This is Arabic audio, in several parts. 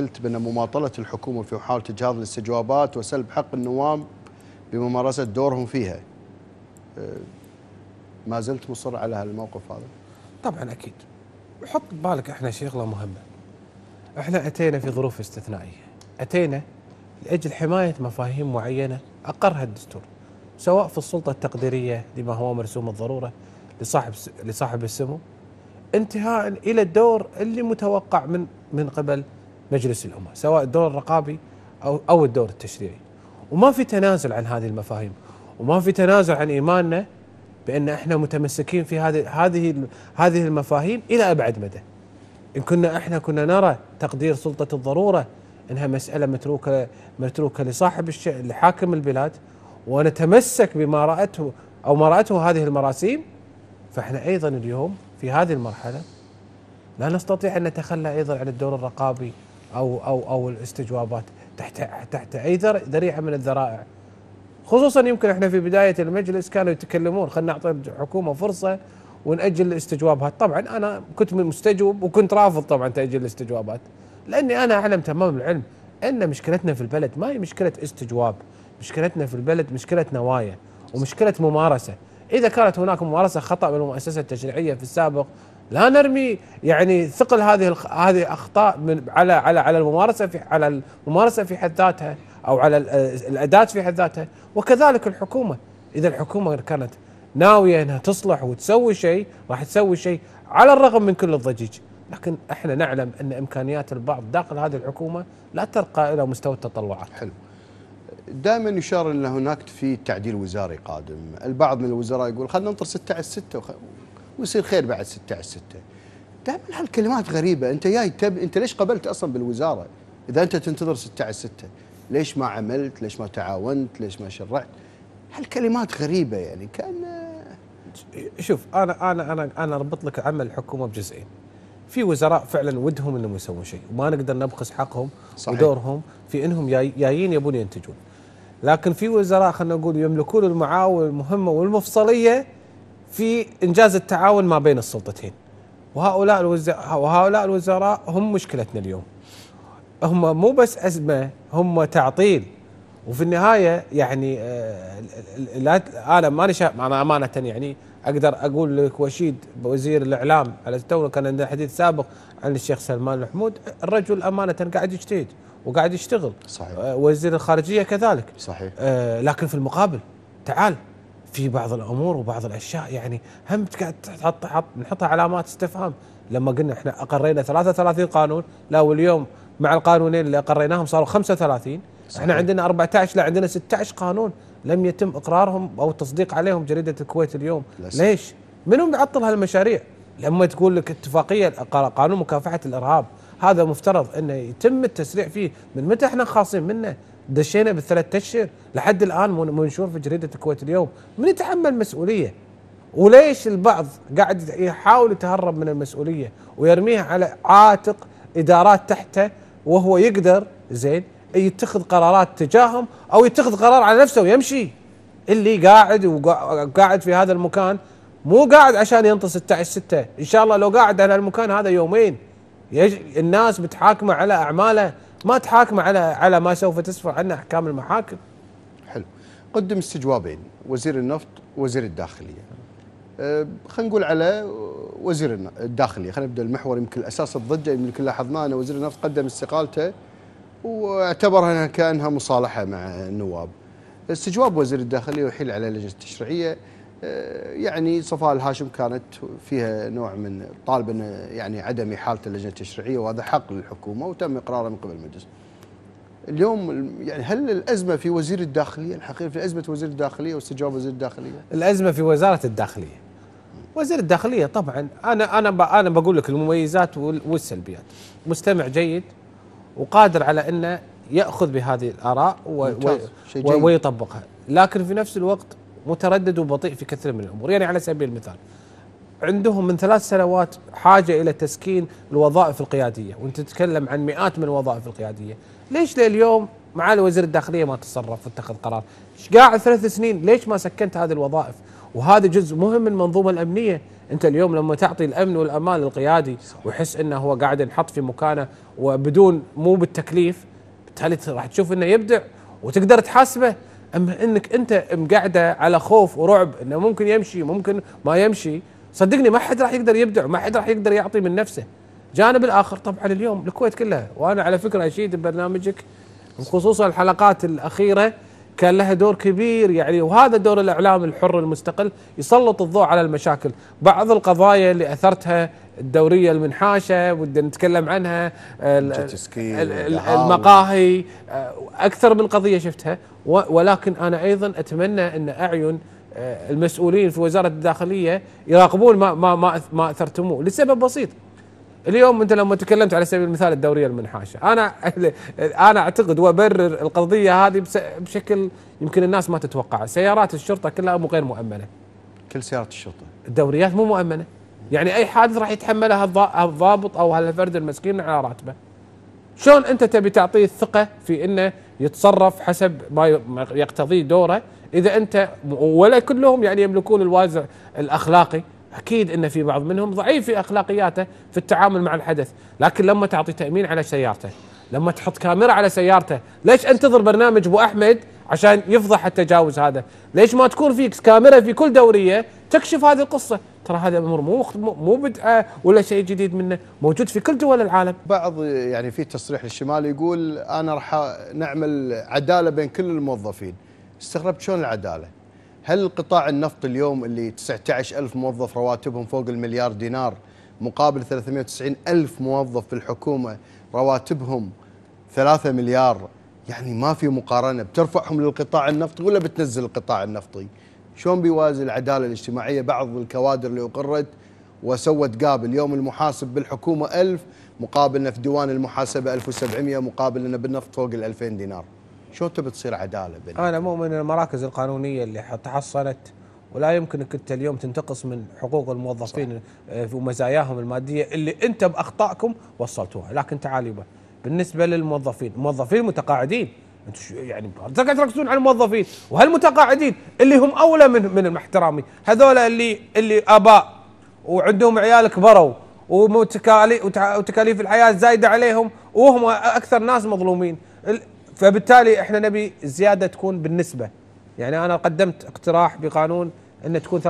قلت بأن مماطلة الحكومة في محاولة إجهاض الاستجوابات وسلب حق النواب بممارسة دورهم فيها أه، ما زلت مصر على هالموقف هذا؟ طبعا أكيد حط ببالك احنا شغله مهمه احنا اتينا في ظروف استثنائيه اتينا لاجل حمايه مفاهيم معينه اقرها الدستور سواء في السلطه التقديريه لما هو مرسوم الضروره لصاحب لصاحب السمو انتهاء الى الدور اللي متوقع من من قبل مجلس الامه سواء الدور الرقابي او او الدور التشريعي وما في تنازل عن هذه المفاهيم وما في تنازل عن ايماننا بان احنا متمسكين في هذه هذه هذه المفاهيم الى ابعد مدى. ان كنا احنا كنا نرى تقدير سلطه الضروره انها مساله متروكه متروكه لصاحب الشأن لحاكم البلاد ونتمسك بما راته او ما راته هذه المراسيم فاحنا ايضا اليوم في هذه المرحله لا نستطيع ان نتخلى ايضا عن الدور الرقابي او او او الاستجوابات تحت تحت اي ذريعه من الذرائع خصوصا يمكن احنا في بدايه المجلس كانوا يتكلمون خلينا نعطي الحكومه فرصه ونأجل الاستجوابات طبعا انا كنت من مستجوب وكنت رافض طبعا تأجيل الاستجوابات لاني انا اعلم تمام العلم ان مشكلتنا في البلد ما هي مشكله استجواب مشكلتنا في البلد مشكله نوايا ومشكله ممارسه اذا كانت هناك ممارسه خطا من المؤسسه التشريعيه في السابق لا نرمي يعني ثقل هذه هذه اخطاء من على على على الممارسه في على الممارسه في حد ذاتها او على الاداه في حد ذاتها وكذلك الحكومه اذا الحكومه كانت ناويه انها تصلح وتسوي شيء راح تسوي شيء على الرغم من كل الضجيج لكن احنا نعلم ان امكانيات البعض داخل هذه الحكومه لا ترقى الى مستوى التطلعات. حلو. دائما يشار ان هناك في تعديل وزاري قادم، البعض من الوزراء يقول خلينا ننطر 6 على 6 ويصير خير بعد 16 6 دائما هالكلمات غريبه انت جاي تب... انت ليش قبلت اصلا بالوزاره اذا انت تنتظر 16 6 ليش ما عملت ليش ما تعاونت ليش ما شرعت هالكلمات غريبه يعني كان شوف انا انا انا انا اربط لك عمل الحكومه بجزئين في وزراء فعلا ودهم انهم يسوون شيء وما نقدر نبخس حقهم صحيح. ودورهم في انهم جايين يبون ينتجون لكن في وزراء خلينا نقول يملكون المعاول المهمه والمفصليه في إنجاز التعاون ما بين السلطتين وهؤلاء الوزراء وهؤلاء الوزراء هم مشكلتنا اليوم هم مو بس أزمة هم تعطيل وفي النهاية يعني آه، لا أنا ماني أنا أمانة يعني أقدر أقول لك وشيد وزير الإعلام على تونا كان عندنا حديث سابق عن الشيخ سلمان الحمود الرجل أمانة قاعد يجتهد وقاعد يشتغل صحيح آه، وزير الخارجية كذلك صحيح آه، لكن في المقابل تعال في بعض الامور وبعض الاشياء يعني هم قاعد تحط نحطها علامات استفهام لما قلنا احنا اقرينا 33 قانون لا واليوم مع القانونين اللي اقريناهم صاروا 35 صحيح. احنا عندنا 14 لا عندنا 16 قانون لم يتم اقرارهم او التصديق عليهم جريده الكويت اليوم لسه. ليش منهم بيعطل هالمشاريع لما تقول لك اتفاقيه قانون مكافحه الارهاب هذا مفترض انه يتم التسريع فيه من متى احنا خاصين منه دشينا بالثلاث اشهر لحد الان منشور في جريده الكويت اليوم من يتحمل مسؤوليه وليش البعض قاعد يحاول يتهرب من المسؤوليه ويرميها على عاتق ادارات تحته وهو يقدر زين يتخذ قرارات تجاههم او يتخذ قرار على نفسه ويمشي اللي قاعد وقاعد في هذا المكان مو قاعد عشان ينط 16 6 ان شاء الله لو قاعد على المكان هذا يومين الناس بتحاكمه على اعماله ما تحاكم على على ما سوف تسفر عنه احكام المحاكم حلو قدم استجوابين وزير النفط وزير الداخليه أه، خلينا نقول على وزير الداخليه خلينا نبدا المحور يمكن اساس الضجه يمكن لاحظناه ان وزير النفط قدم استقالته واعتبرها كانها مصالحه مع النواب استجواب وزير الداخليه وحيل على اللجنه التشريعيه آه، يعني صفاء الهاشم كانت فيها نوع من طالب يعني عدم احاله اللجنه التشريعيه وهذا حق للحكومه وتم اقراره من قبل المجلس. اليوم يعني هل الازمه في وزير الداخليه الحقيقه في ازمه وزير الداخليه واستجواب وزير الداخليه؟ الازمه في وزاره الداخليه. وزير الداخليه طبعا انا انا انا بقول لك المميزات والسلبيات. مستمع جيد وقادر على انه ياخذ بهذه الاراء و و ويطبقها، لكن في نفس الوقت متردد وبطيء في كثير من الامور، يعني على سبيل المثال عندهم من ثلاث سنوات حاجه الى تسكين الوظائف القياديه، وانت تتكلم عن مئات من الوظائف القياديه، ليش لليوم معالي وزير الداخليه ما تصرف واتخذ قرار؟ ايش قاعد ثلاث سنين ليش ما سكنت هذه الوظائف؟ وهذا جزء مهم من المنظومه الامنيه، انت اليوم لما تعطي الامن والامان للقيادي ويحس انه هو قاعد ينحط في مكانه وبدون مو بالتكليف، بالتالي راح تشوف انه يبدع وتقدر تحاسبه اما انك انت مقعده على خوف ورعب انه ممكن يمشي ممكن ما يمشي صدقني ما حد راح يقدر يبدع ما حد راح يقدر يعطي من نفسه جانب الاخر طبعا اليوم الكويت كلها وانا على فكره اشيد ببرنامجك خصوصا الحلقات الاخيره كان لها دور كبير يعني وهذا دور الاعلام الحر المستقل يسلط الضوء على المشاكل، بعض القضايا اللي اثرتها الدوريه المنحاشه ودنا نتكلم عنها المقاهي اكثر من قضيه شفتها ولكن انا ايضا اتمنى ان اعين آه، المسؤولين في وزاره الداخليه يراقبون ما ما ما اثرتموه لسبب بسيط اليوم انت لما تكلمت على سبيل المثال الدوريه المنحاشه انا انا اعتقد وابرر القضيه هذه بشكل يمكن الناس ما تتوقعه سيارات الشرطه كلها مو غير مؤمنه كل سيارات الشرطه الدوريات مو مؤمنه يعني اي حادث راح يتحملها الضابط او الفرد المسكين على راتبه شلون انت تبي تعطيه الثقه في انه يتصرف حسب ما يقتضيه دوره اذا انت ولا كلهم يعني يملكون الوازع الاخلاقي اكيد ان في بعض منهم ضعيف في اخلاقياته في التعامل مع الحدث، لكن لما تعطي تامين على سيارته، لما تحط كاميرا على سيارته، ليش انتظر برنامج ابو احمد عشان يفضح التجاوز هذا؟ ليش ما تكون في كاميرا في كل دوريه تكشف هذه القصه؟ ترى هذا امر مو مو بدعه ولا شيء جديد منه، موجود في كل دول العالم. بعض يعني في تصريح للشمال يقول انا راح نعمل عداله بين كل الموظفين. استغربت شلون العداله؟ هل قطاع النفط اليوم اللي 19 ألف موظف رواتبهم فوق المليار دينار مقابل 390 ألف موظف في الحكومة رواتبهم 3 مليار يعني ما في مقارنة بترفعهم للقطاع النفطي ولا بتنزل القطاع النفطي شلون بيوازي العدالة الاجتماعية بعض الكوادر اللي أقرت وسوت قابل اليوم المحاسب بالحكومة ألف مقابلنا في ديوان المحاسبة 1700 مقابلنا بالنفط فوق ال 2000 دينار شو انت بتصير عداله بين انا مؤمن المراكز القانونيه اللي تحصنت ولا يمكنك انت اليوم تنتقص من حقوق الموظفين صح. ومزاياهم الماديه اللي انت باخطائكم وصلتوها لكن تعالوا بالنسبه للموظفين الموظفين متقاعدين انتم يعني تركزون على الموظفين وهالمتقاعدين اللي هم اولى من من المحترمين هذول اللي اللي اباء وعندهم عيال كبروا وتكاليف الحياه زايده عليهم وهم اكثر ناس مظلومين فبالتالي احنا نبي الزياده تكون بالنسبه يعني انا قدمت اقتراح بقانون ان تكون 30%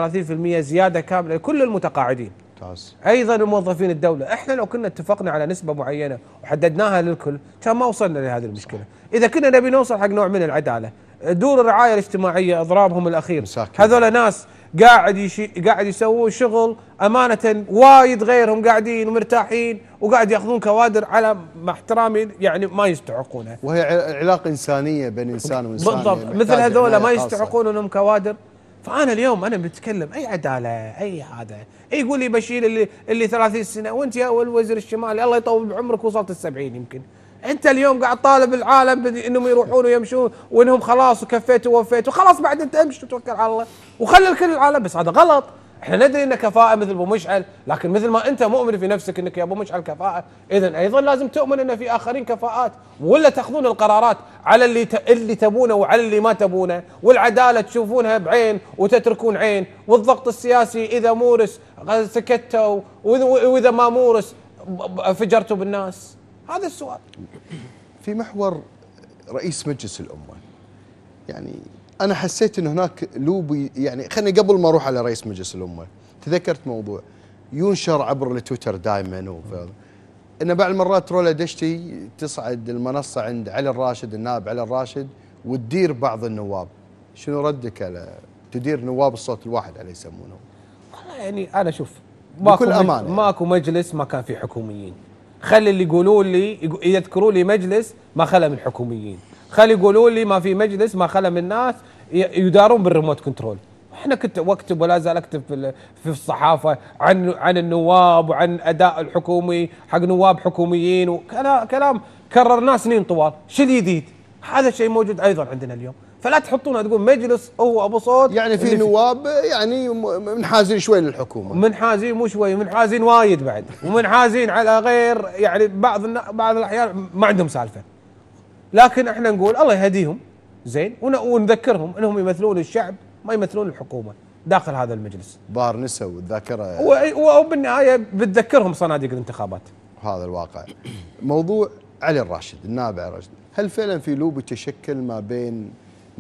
زياده كامله لكل المتقاعدين ممتاز ايضا موظفين الدوله احنا لو كنا اتفقنا على نسبه معينه وحددناها للكل كان ما وصلنا لهذه المشكله اذا كنا نبي نوصل حق نوع من العداله دور الرعايه الاجتماعيه اضرابهم الاخير هذول ناس قاعد يشي قاعد يسوون شغل امانه وايد غيرهم قاعدين ومرتاحين وقاعد ياخذون كوادر على مع احترامي يعني ما يستحقونها. وهي علاقه انسانيه بين انسان وانسان يعني بالضبط مثل هذول ما يستحقون انهم كوادر فانا اليوم انا بتكلم اي عداله اي هذا اي يقول لي بشيل اللي اللي 30 سنه وانت يا اول وزير الشمالي الله يطول بعمرك وصلت ال 70 يمكن انت اليوم قاعد طالب العالم انهم يروحون ويمشون وانهم خلاص وكفيت ووفيت وخلاص بعد انت امشي وتوكل على الله وخلي الكل العالم بس هذا غلط احنا ندري ان كفاءه مثل ابو مشعل لكن مثل ما انت مؤمن في نفسك انك يا ابو مشعل كفاءه اذا ايضا لازم تؤمن ان في اخرين كفاءات ولا تاخذون القرارات على اللي ت... اللي تبونه وعلى اللي ما تبونه والعداله تشوفونها بعين وتتركون عين والضغط السياسي اذا مورس سكتوا واذا ما مورس فجرتوا بالناس هذا السؤال في محور رئيس مجلس الامه يعني انا حسيت ان هناك لوبي يعني خلني قبل ما اروح على رئيس مجلس الامه تذكرت موضوع ينشر عبر التويتر دائما أن بعض المرات رولا دشتي تصعد المنصه عند علي الراشد النائب علي الراشد وتدير بعض النواب شنو ردك على تدير نواب الصوت الواحد على يسمونه والله يعني انا شوف بكل امانه ماكو مجلس ما كان فيه حكوميين خلي اللي يقولوا لي يذكروا لي مجلس ما خلى من الحكوميين خلي يقولوا لي ما في مجلس ما خلى من ناس يدارون بالريموت كنترول احنا كنت واكتب ولا زال اكتب في في الصحافه عن عن النواب وعن اداء الحكومي حق نواب حكوميين وكلام كلام كررناه سنين طوال، شو الجديد؟ هذا الشيء موجود ايضا عندنا اليوم. فلا تحطونه تقول مجلس هو ابو صوت يعني في نواب يعني منحازين شوي للحكومه منحازين مو شوي منحازين وايد بعد ومنحازين على غير يعني بعض بعض الاحيان ما عندهم سالفه لكن احنا نقول الله يهديهم زين ونذكرهم انهم يمثلون الشعب ما يمثلون الحكومه داخل هذا المجلس بار نسوا الذاكره وبالنهايه بتذكرهم صناديق الانتخابات هذا الواقع موضوع علي الراشد النائب علي الراشد هل فعلا في لوب تشكل ما بين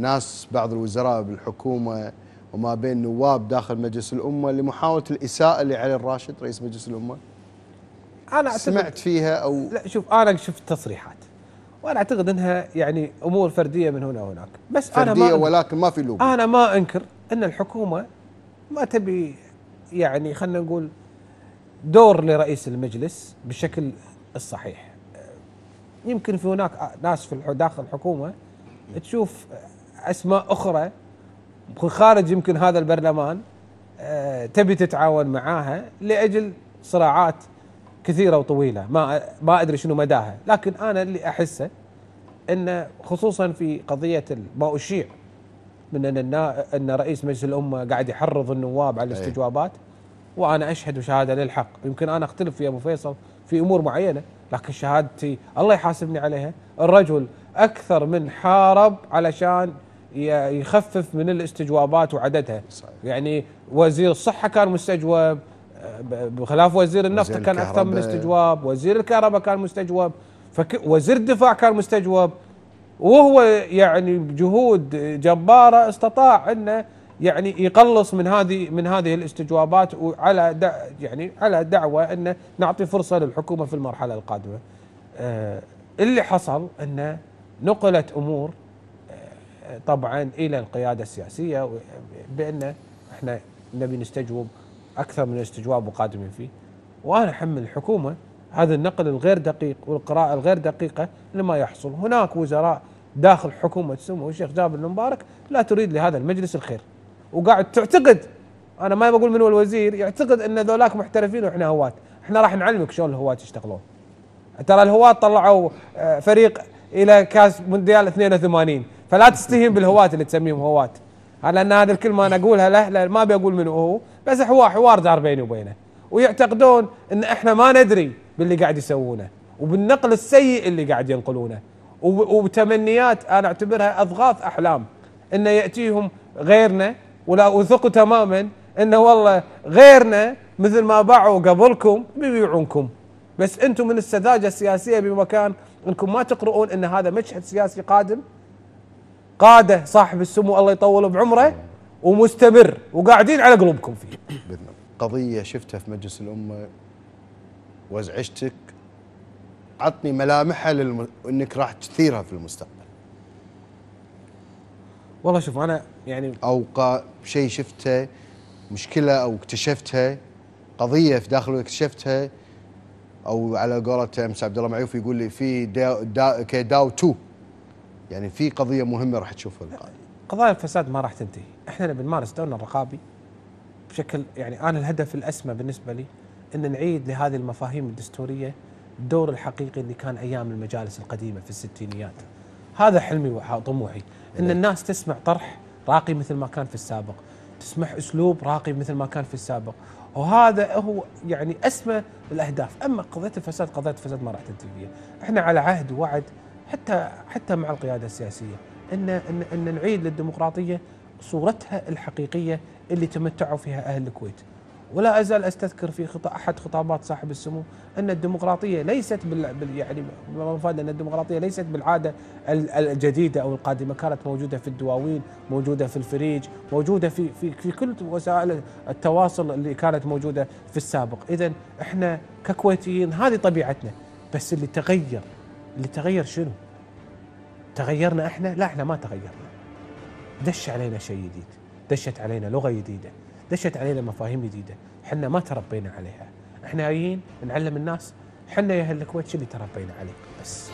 ناس بعض الوزراء بالحكومه وما بين نواب داخل مجلس الامه لمحاوله الاساءه لعلي الراشد رئيس مجلس الامه؟ انا أعتقد سمعت فيها او لا شوف انا شفت تصريحات وانا اعتقد انها يعني امور فرديه من هنا وهناك بس فردية انا ما ولكن ما في لوم انا ما انكر ان الحكومه ما تبي يعني خلينا نقول دور لرئيس المجلس بالشكل الصحيح يمكن في هناك ناس في داخل الحكومه تشوف اسماء اخرى خارج يمكن هذا البرلمان آه، تبي تتعاون معاها لاجل صراعات كثيره وطويله ما ما ادري شنو مداها لكن انا اللي احسه ان خصوصا في قضيه ما اشيع من ان ان رئيس مجلس الامه قاعد يحرض النواب على إيه. الاستجوابات وانا اشهد شهاده للحق يمكن انا اختلف في ابو فيصل في امور معينه لكن شهادتي الله يحاسبني عليها الرجل اكثر من حارب علشان يخفف من الاستجوابات وعددها صحيح. يعني وزير الصحه كان مستجوب بخلاف وزير النفط وزير كان اكثر من استجواب وزير الكهرباء كان مستجوب وزير الدفاع كان مستجوب وهو يعني بجهود جباره استطاع انه يعني يقلص من هذه من هذه الاستجوابات وعلى يعني على دعوه انه نعطي فرصه للحكومه في المرحله القادمه. آه، اللي حصل انه نقلت امور طبعا الى القياده السياسيه بان احنا نبي نستجوب اكثر من الاستجواب وقادمين فيه وانا احمل الحكومه هذا النقل الغير دقيق والقراءه الغير دقيقه لما يحصل هناك وزراء داخل حكومه سمو الشيخ جابر المبارك لا تريد لهذا المجلس الخير وقاعد تعتقد انا ما بقول من هو الوزير يعتقد ان ذولاك محترفين واحنا هواة احنا راح نعلمك شلون الهواة يشتغلون ترى الهواة طلعوا آه، فريق الى كاس مونديال 82 فلا تستهين بالهواة اللي تسميهم هواة لان هذه الكلمه انا اقولها له ما ابي اقول من هو بس حوار حوار دار بيني وبينه ويعتقدون ان احنا ما ندري باللي قاعد يسوونه وبالنقل السيء اللي قاعد ينقلونه وبتمنيات انا اعتبرها اضغاث احلام ان ياتيهم غيرنا ولا وثقوا تماما انه والله غيرنا مثل ما باعوا قبلكم بيبيعونكم بس انتم من السذاجه السياسيه بمكان انكم ما تقرؤون ان هذا مشهد سياسي قادم قاده صاحب السمو الله يطول بعمره ومستمر وقاعدين على قلوبكم فيه باذن الله قضيه شفتها في مجلس الامه وازعجتك عطني ملامحها للم... انك راح تثيرها في المستقبل والله شوف انا يعني او قا... شيء شفته مشكله او اكتشفتها قضيه في داخله اكتشفتها او على قولة امس عبد الله معيوف يقول لي في داو, داو... كداو 2 يعني في قضيه مهمه راح تشوفها القادم قضايا الفساد ما راح تنتهي احنا نبي نمارس دورنا الرقابي بشكل يعني انا الهدف الاسمى بالنسبه لي ان نعيد لهذه المفاهيم الدستوريه الدور الحقيقي اللي كان ايام المجالس القديمه في الستينيات هذا حلمي وطموحي ان الناس تسمع طرح راقي مثل ما كان في السابق تسمح اسلوب راقي مثل ما كان في السابق وهذا هو يعني اسمى الاهداف اما قضيه الفساد قضيه الفساد ما راح تنتهي فيها احنا على عهد ووعد حتى حتى مع القياده السياسيه ان ان, إن نعيد للديمقراطيه صورتها الحقيقيه اللي تمتعوا فيها اهل الكويت. ولا ازال استذكر في خطأ احد خطابات صاحب السمو ان الديمقراطيه ليست بال يعني المفاد ان الديمقراطيه ليست بالعاده الجديده او القادمه كانت موجوده في الدواوين، موجوده في الفريج، موجوده في في في كل وسائل التواصل اللي كانت موجوده في السابق، اذا احنا ككويتيين هذه طبيعتنا بس اللي تغير اللي تغير شنو؟ تغيرنا احنا؟ لا احنا ما تغيرنا. دش علينا شيء جديد، دشت علينا لغه جديده، دشت علينا مفاهيم جديده، احنا ما تربينا عليها، احنا جايين نعلم الناس احنا يا اهل الكويت اللي تربينا عليه بس.